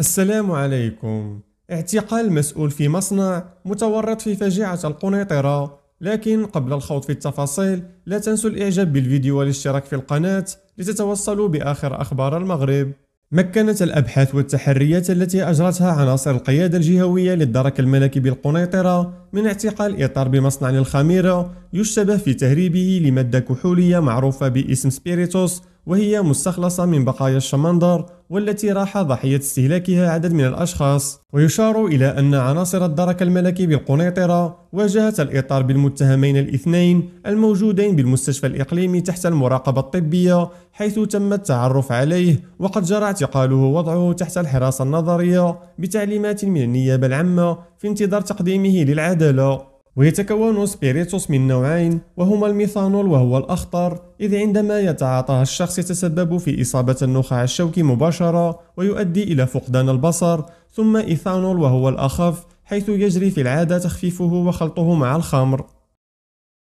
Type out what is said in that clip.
السلام عليكم اعتقال مسؤول في مصنع متورط في فجيعة القنيطرة لكن قبل الخوض في التفاصيل لا تنسوا الإعجاب بالفيديو والاشتراك في القناة لتتوصلوا بآخر أخبار المغرب مكنت الأبحاث والتحريات التي أجرتها عناصر القيادة الجهوية للدرك الملكي بالقنيطرة من اعتقال إطار بمصنع الخميرة يشتبه في تهريبه لمادة كحولية معروفة باسم سبيريتوس وهي مستخلصة من بقايا الشمندر والتي راح ضحية استهلاكها عدد من الأشخاص ويشار إلى أن عناصر الدرك الملكي بالقنيطرة واجهت الإطار بالمتهمين الاثنين الموجودين بالمستشفى الإقليمي تحت المراقبة الطبية حيث تم التعرف عليه وقد جرى اعتقاله ووضعه تحت الحراسة النظرية بتعليمات من النيابة العامة في انتظار تقديمه للعدالة ويتكون سبيريتوس من نوعين وهما الميثانول وهو الأخطر إذ عندما يتعاطاه الشخص يتسبب في إصابة النخاع الشوكي مباشرة ويؤدي إلى فقدان البصر ثم إيثانول وهو الأخف حيث يجري في العادة تخفيفه وخلطه مع الخمر